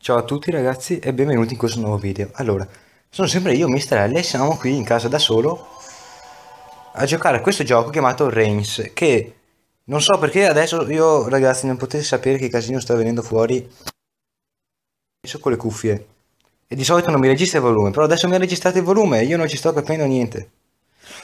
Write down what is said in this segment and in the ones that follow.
Ciao a tutti ragazzi e benvenuti in questo nuovo video Allora, sono sempre io Mr. L e siamo qui in casa da solo A giocare a questo gioco chiamato Reigns Che non so perché adesso io ragazzi non potete sapere che casino sta venendo fuori Adesso con le cuffie E di solito non mi registra il volume Però adesso mi ha registrato il volume e io non ci sto capendo niente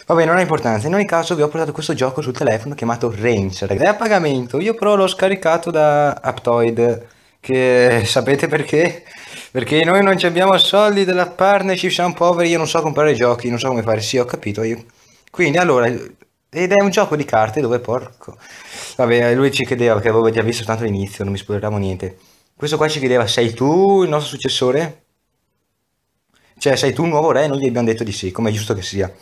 Vabbè, non ha importanza. In ogni caso vi ho portato questo gioco sul telefono chiamato Range, ragazzi. È a pagamento. Io però l'ho scaricato da Aptoid che sapete perché? Perché noi non abbiamo soldi della partnership, siamo poveri, io non so comprare giochi, non so come fare, sì ho capito io. Quindi allora, ed è un gioco di carte dove porco... Vabbè, lui ci chiedeva, perché avevo già visto tanto all'inizio, non mi spoileravo niente. Questo qua ci chiedeva, sei tu il nostro successore? Cioè, sei tu un nuovo re? Noi gli abbiamo detto di sì, come è giusto che sia.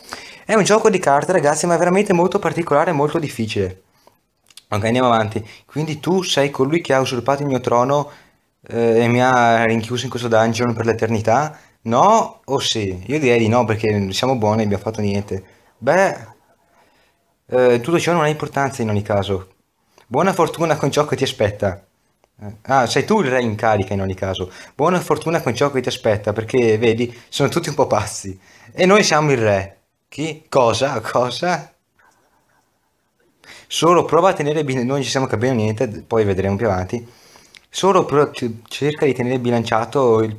È un gioco di carte, ragazzi, ma è veramente molto particolare e molto difficile. Ok, andiamo avanti. Quindi tu sei colui che ha usurpato il mio trono eh, e mi ha rinchiuso in questo dungeon per l'eternità? No o sì? Io direi di no perché siamo buoni e abbiamo fatto niente. Beh, eh, tutto ciò non ha importanza in ogni caso. Buona fortuna con ciò che ti aspetta. Eh, ah, sei tu il re in carica in ogni caso. Buona fortuna con ciò che ti aspetta, perché vedi, sono tutti un po' pazzi. E noi siamo il re. Chi? Cosa? Cosa? solo prova a tenere bilanciato, noi ci stiamo capendo niente, poi vedremo più avanti, solo pro, cerca di tenere bilanciato il,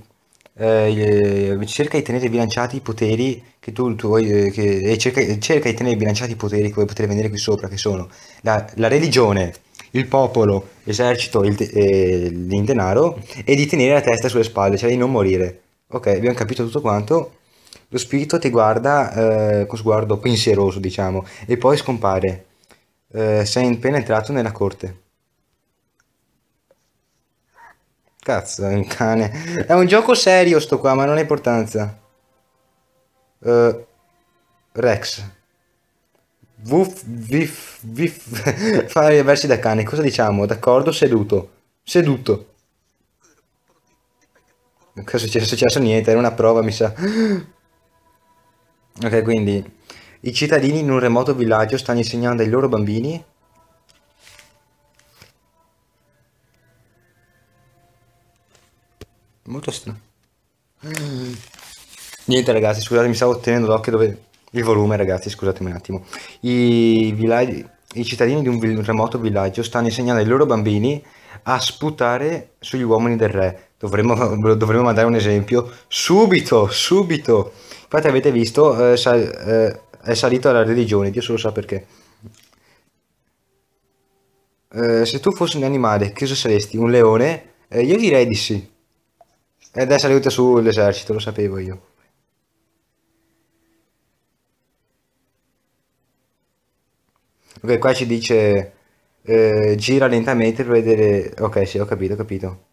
eh, cerca di tenere bilanciati i poteri che tu, vuoi, eh, che, e cerca, cerca, di tenere bilanciati i poteri che vuoi poter vedere qui sopra, che sono la, la religione, il popolo, l'esercito, il, eh, l'indenaro, e di tenere la testa sulle spalle, cioè di non morire. Ok, abbiamo capito tutto quanto lo spirito ti guarda eh, con sguardo pensieroso, diciamo, e poi scompare eh, sei appena entrato nella corte. Cazzo, è un cane. È un gioco serio sto qua, ma non ha importanza. Uh, Rex. Vuff, viff, viff. Fare versi da cane, cosa diciamo? D'accordo, seduto. Seduto. Cosa è successo? Niente, era una prova, mi sa. Ok, quindi i cittadini in un remoto villaggio stanno insegnando ai loro bambini Molto strano. Niente ragazzi, scusate, mi stavo tenendo d'occhio dove... Il volume ragazzi, scusatemi un attimo. I, villaggi... I cittadini di un, vill... un remoto villaggio stanno insegnando ai loro bambini a sputare sugli uomini del re. Dovremmo, dovremmo mandare un esempio subito, subito. Infatti avete visto, eh, sa... eh, è salito alla religione, Dio solo sa perché. Eh, se tu fossi un animale, che cosa saresti? Un leone? Eh, io direi di sì. Ed eh, è salita sull'esercito, lo sapevo io. Ok, qua ci dice eh, gira lentamente per vedere... Ok, sì, ho capito, ho capito.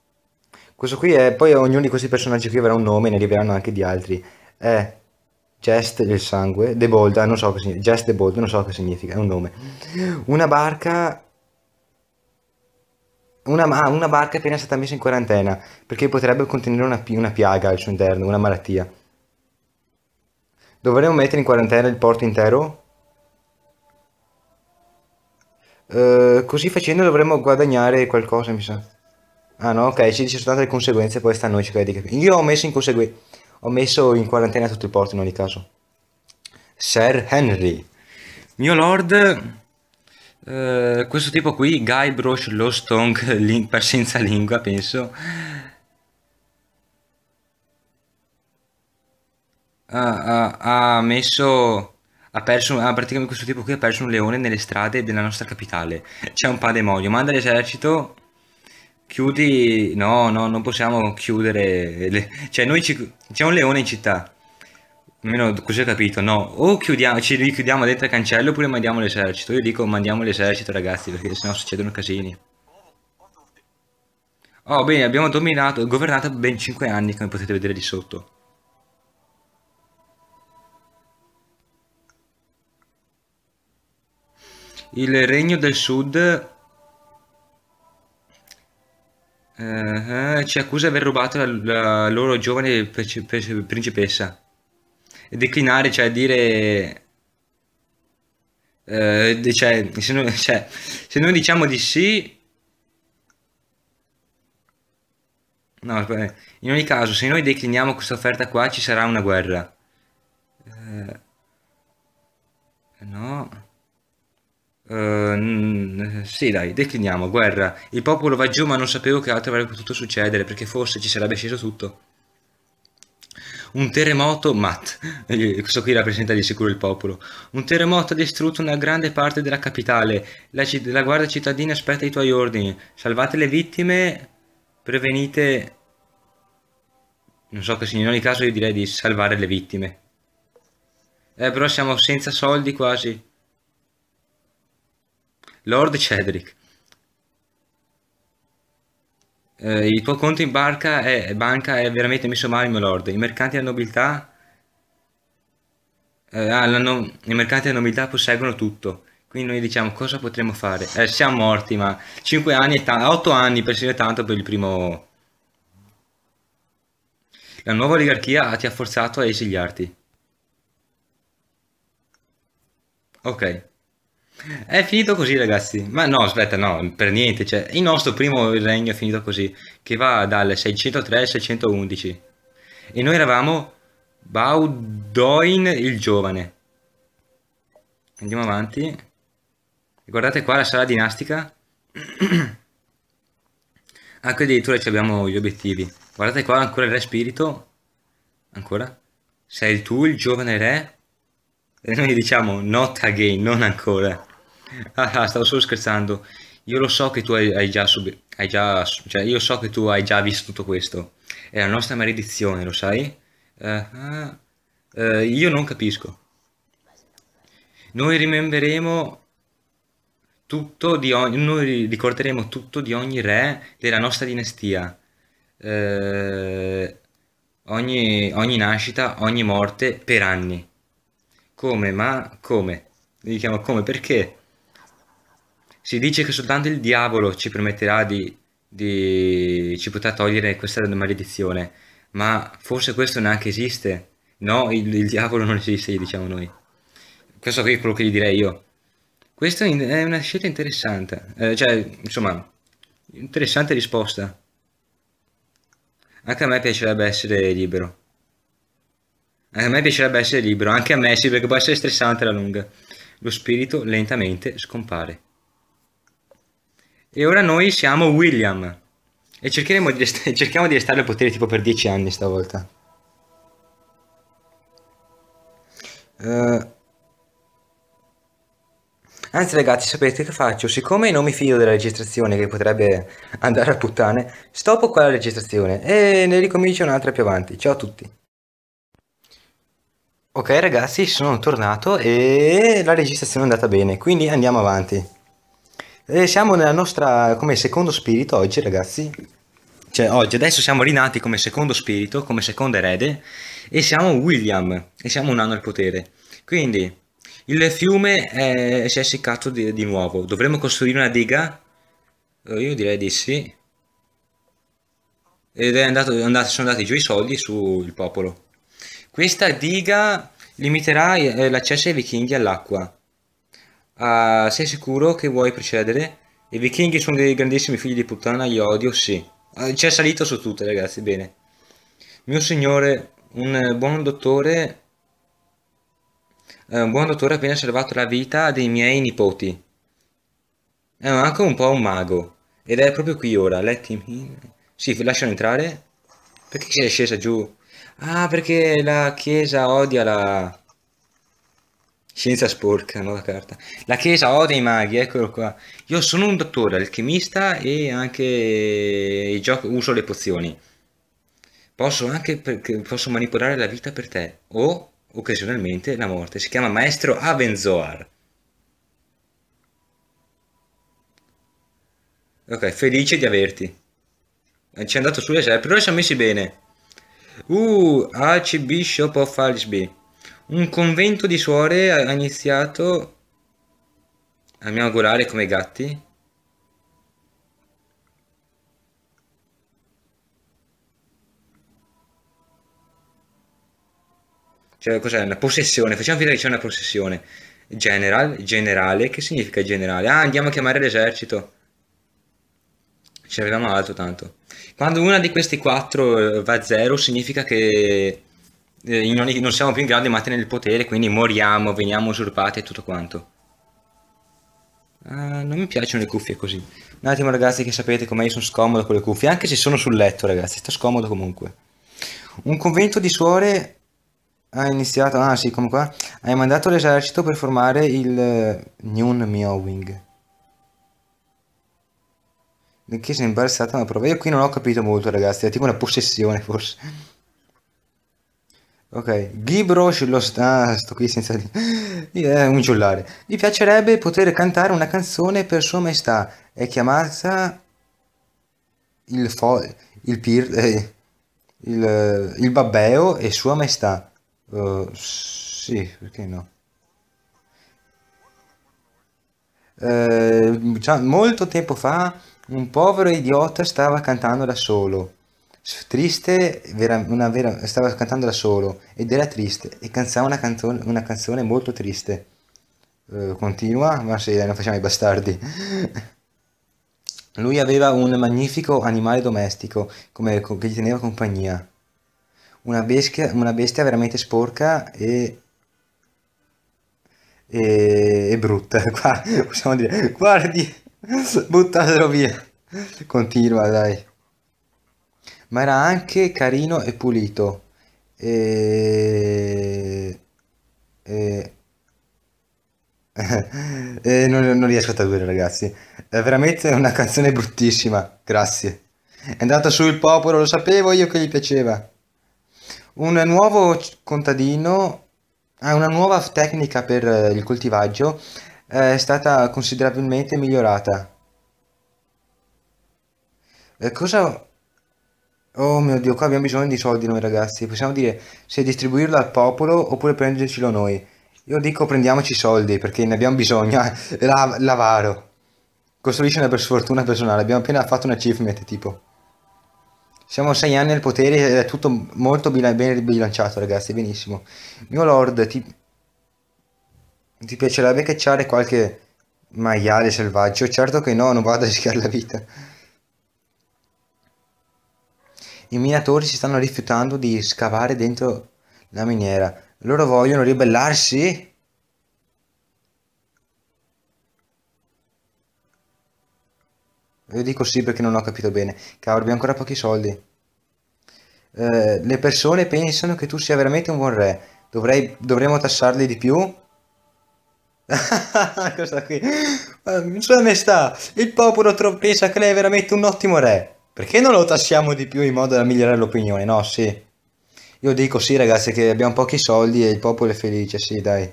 Questo qui è... Poi ognuno di questi personaggi qui avrà un nome ne arriveranno anche di altri. Eh, Gest del sangue, The Bold, ah, non so che significa, Gest The Bold, non so che significa, è un nome. Una barca, una, ah, una barca appena stata messa in quarantena, perché potrebbe contenere una, una piaga al suo interno, una malattia. Dovremmo mettere in quarantena il porto intero? Uh, così facendo dovremmo guadagnare qualcosa, mi sa. Ah no, ok, ci dice soltanto le conseguenze, poi sta a noi cercare di Io ho messo in conseguenza... Ho messo in quarantena tutti i porti in ogni caso. Sir Henry. Mio lord, eh, questo tipo qui, Guy Guybrush Lostong, ling- per senza lingua, penso. Ha, ha, ha messo... Ha perso, ha praticamente questo tipo qui ha perso un leone nelle strade della nostra capitale. C'è un pandemonio. Manda l'esercito Chiudi, no, no, non possiamo chiudere, le... cioè noi ci... c'è un leone in città, almeno così ho capito, no, o chiudiamo, ci richiudiamo dentro il cancello oppure mandiamo l'esercito, io dico mandiamo l'esercito ragazzi perché sennò succedono casini. Oh bene, abbiamo dominato, governato ben 5 anni come potete vedere di sotto. Il regno del sud ci accusa di aver rubato la, la loro giovane principessa. E declinare, cioè dire... Eh, cioè, se noi, cioè, se noi diciamo di sì... No, eh, in ogni caso, se noi decliniamo questa offerta qua ci sarà una guerra. Eh, no... Uh, sì, dai, decliniamo. Guerra. Il popolo va giù, ma non sapevo che altro avrebbe potuto succedere, perché forse ci sarebbe sceso tutto. Un terremoto, Matt, questo qui rappresenta di sicuro il popolo. Un terremoto ha distrutto una grande parte della capitale. La, la guardia cittadina aspetta i tuoi ordini. Salvate le vittime, prevenite... Non so che in ogni caso io direi di salvare le vittime. Eh, però siamo senza soldi quasi. Lord Cedric. Eh, il tuo conto in barca è, banca è veramente messo male, mio lord. I mercanti della nobiltà... Eh, ah, no, I mercanti della nobiltà posseggono tutto. Quindi noi diciamo cosa potremmo fare? Eh, siamo morti, ma 5 anni e 8 anni, persino tanto per il primo... La nuova oligarchia ti ha forzato a esiliarti. Ok. È finito così, ragazzi. Ma no, aspetta, no, per niente. Cioè, il nostro primo regno è finito così, che va dal 603 al 611. E noi eravamo Baudoin il giovane. Andiamo avanti. Guardate qua la sala dinastica. Anche ah, addirittura ci abbiamo gli obiettivi. Guardate qua ancora il re spirito. Ancora. Sei tu il giovane re? E noi diciamo not again, non ancora. Ah, ah, stavo solo scherzando. Io lo so che tu hai, hai già, subito. hai già cioè io so che tu hai già visto tutto questo. È la nostra maledizione, lo sai? Eh, ah, eh, io non capisco. Noi rimembreremo tutto di ogni, noi ricorderemo tutto di ogni re della nostra dinastia. Eh, ogni, ogni nascita, ogni morte per anni. Come, ma come? Diciamo come, perché? Si dice che soltanto il diavolo ci permetterà di, di ci potrà togliere questa maledizione, ma forse questo neanche esiste. No, il, il diavolo non esiste, diciamo noi. Questo qui è quello che gli direi io. Questa è una scelta interessante, eh, cioè, insomma, interessante risposta. Anche a me piacerebbe essere libero. Anche a me piacerebbe essere libero, anche a me sì, perché può essere stressante alla lunga. Lo spirito lentamente scompare. E ora noi siamo William. E cercheremo di rest- cerchiamo di restare al potere tipo per 10 anni stavolta. Uh... Anzi, ragazzi, sapete che faccio? Siccome non mi fido della registrazione che potrebbe andare a puttane, stoppo qua la registrazione e ne ricomincio un'altra più avanti. Ciao a tutti. Ok, ragazzi, sono tornato e la registrazione è andata bene, quindi andiamo avanti. E eh, siamo nella nostra, come secondo spirito oggi ragazzi, cioè oggi adesso siamo rinati come secondo spirito, come secondo erede e siamo William e siamo un anno al potere. Quindi il fiume è, si è essiccato di, di nuovo, dovremmo costruire una diga? Eh, io direi di sì. Ed è andato, è andato, sono andati giù i soldi sul popolo. Questa diga limiterà eh, l'accesso ai vichinghi all'acqua Uh, sei sicuro che vuoi precedere? I vichinghi sono dei grandissimi figli di puttana, li odio, sì. Uh, ah, C'è salito su tutte, ragazzi, bene. Mio signore, un buon dottore... Eh, un buon dottore ha appena salvato la vita dei miei nipoti. È anche un po' un mago. Ed è proprio qui ora, let him in. Sì, lasciano entrare. Perché si è scesa giù? Ah, perché la chiesa odia la... Scienza sporca, no la carta. La chiesa odia i maghi, eccolo qua. Io sono un dottore, alchimista e anche gioco, uso le pozioni. Posso anche posso manipolare la vita per te o occasionalmente la morte. Si chiama Maestro Avenzoar. Ok, felice di averti. Eh, ci è andato su, 6, però ci siamo messi bene. Uh, Archbishop of Alisby. Un convento di suore ha iniziato a miagolare come gatti. Cioè, cos'è? Una possessione. Facciamo finta che c'è una possessione. General, generale. Che significa generale? Ah, andiamo a chiamare l'esercito. Ci aveva malato tanto. Quando una di questi quattro eh, va a zero, significa che eh, non, non, siamo più in grado di mantenere il potere, quindi moriamo, veniamo usurpati e tutto quanto. Uh, non mi piacciono le cuffie così. Un attimo ragazzi che sapete com'è, io sono scomodo con le cuffie, anche se sono sul letto ragazzi, sto scomodo comunque. Un convento di suore ha iniziato, ah sì, come qua, hai mandato l'esercito per formare il eh, Nyun Miowing. Che sembra stata una prova. Io qui non ho capito molto ragazzi, è tipo una possessione forse. Ok, Gibrosh lo sta... Ah, sto qui senza... è un giullare. Mi piacerebbe poter cantare una canzone per sua maestà e chiamarsa il fo... il pir... Eh, il, eh, il babbeo e sua maestà. Uh, sì, perché no? Eh, molto tempo fa un povero idiota stava cantando da solo triste, vera, una vera, stava cantando da solo ed era triste e cantava una, canzone, una canzone molto triste. Eh, continua, ma se non facciamo i bastardi. Lui aveva un magnifico animale domestico come, che gli teneva compagnia. Una bestia, una bestia veramente sporca e e, brutta. Qua possiamo dire, guardi, buttatelo via. Continua, dai ma era anche carino e pulito. E... E... e non, non, riesco a tradurre ragazzi è veramente una canzone bruttissima grazie è andata su il popolo lo sapevo io che gli piaceva un nuovo contadino ha ah, una nuova tecnica per il coltivaggio eh, è stata considerabilmente migliorata cosa Oh mio Dio, qua abbiamo bisogno di soldi noi ragazzi. Possiamo dire se distribuirlo al popolo oppure prendercelo noi. Io dico prendiamoci i soldi perché ne abbiamo bisogno. l'avaro. Costruisce una per sfortuna personale. Abbiamo appena fatto un achievement tipo. Siamo 6 anni al potere ed è tutto molto ben bilanciato ragazzi, benissimo. Mio lord, ti, ti piacerebbe cacciare qualche maiale selvaggio? Certo che no, non vado a rischiare la vita. I minatori si stanno rifiutando di scavare dentro la miniera. Loro vogliono ribellarsi? Io dico sì perché non ho capito bene. Cavolo, abbiamo ancora pochi soldi. Eh, le persone pensano che tu sia veramente un buon re. Dovrei, dovremmo tassarli di più? Questa qui. Eh, Sua maestà, il popolo pensa che lei è veramente un ottimo re. Perché non lo tassiamo di più in modo da migliorare l'opinione? No, sì. Io dico sì ragazzi che abbiamo pochi soldi e il popolo è felice, sì dai.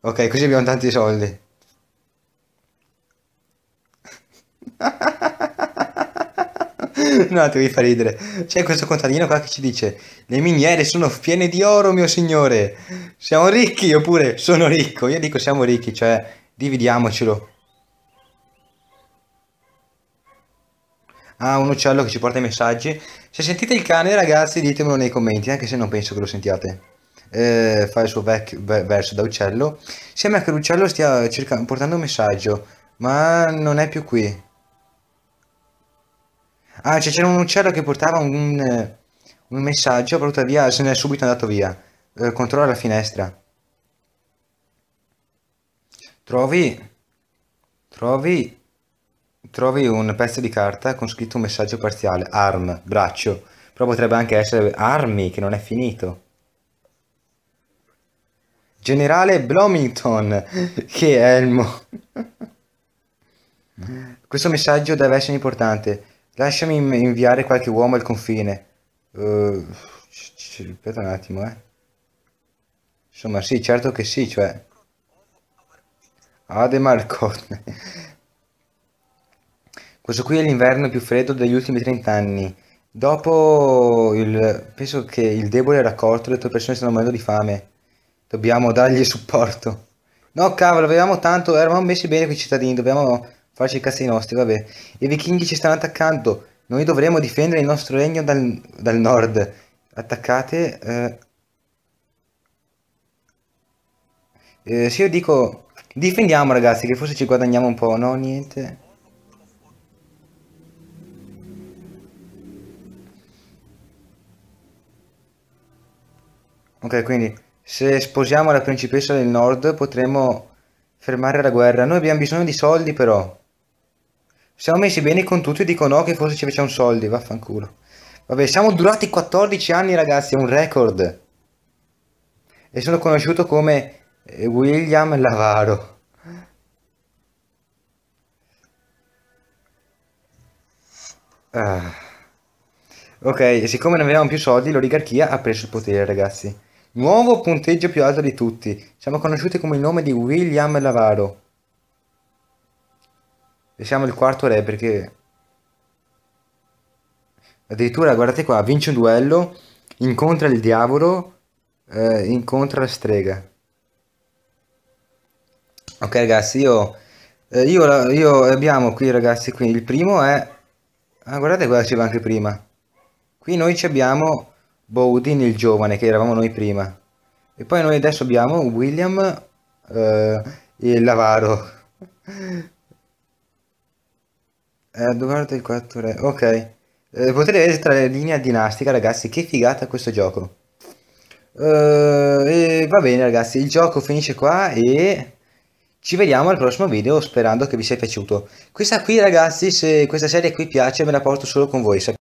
Ok, così abbiamo tanti soldi. no, ti devi fa ridere. C'è questo contadino qua che ci dice Le miniere sono piene di oro, mio signore. Siamo ricchi oppure sono ricco? Io dico siamo ricchi, cioè dividiamocelo. Ah, un uccello che ci porta i messaggi. Se sentite il cane, ragazzi, ditemelo nei commenti, anche se non penso che lo sentiate. Eh, fa il suo vecchio, verso da uccello. Sembra che l'uccello stia portando un messaggio, ma non è più qui. Ah, cioè c'era un uccello che portava un, eh, un messaggio, però tuttavia se ne è subito andato via. Eh, controlla la finestra. Trovi? Trovi? trovi un pezzo di carta con scritto un messaggio parziale, arm, braccio, però potrebbe anche essere armi, che non è finito. Generale Blomington, che elmo. Questo messaggio deve essere importante. Lasciami inviare qualche uomo al confine. Uh, aspetta un attimo, eh. Insomma, sì, certo che sì, cioè... Ademar Cotne. Questo qui è l'inverno più freddo degli ultimi 30 anni. Dopo il... penso che il debole raccolto, le tue persone stanno morendo di fame. Dobbiamo dargli supporto. No, cavolo, avevamo tanto, eravamo messi bene con i cittadini, dobbiamo farci i cazzi nostri, vabbè. I vichinghi ci stanno attaccando. Noi dovremo difendere il nostro regno dal, dal nord. Attaccate... Eh... Eh, se io dico... Difendiamo, ragazzi, che forse ci guadagniamo un po', no? Niente... Ok, quindi se sposiamo la principessa del nord potremo fermare la guerra. Noi abbiamo bisogno di soldi però. Siamo messi bene con tutti e dicono che forse ci facciamo soldi, vaffanculo. Vabbè, siamo durati 14 anni ragazzi, è un record. E sono conosciuto come eh, William Lavaro. Ah. Ok, siccome non avevamo più soldi, l'oligarchia ha preso il potere, ragazzi. Nuovo punteggio più alto di tutti. Siamo conosciuti come il nome di William Lavaro. E siamo il quarto re perché... Addirittura, guardate qua, vince un duello, incontra il diavolo, eh, incontra la strega. Ok ragazzi, io, eh, io, io abbiamo qui ragazzi, qui il primo è... Ah, guardate qua, c'era anche prima. Qui noi ci abbiamo Bowden il giovane che eravamo noi prima. E poi noi adesso abbiamo William eh, il Lavaro. eh, il 4 re. Ok. Eh, potete vedere tra le linee dinastica ragazzi che figata questo gioco. Eh, e va bene ragazzi il gioco finisce qua e ci vediamo al prossimo video sperando che vi sia piaciuto. Questa qui ragazzi se questa serie qui piace me la porto solo con voi sapete.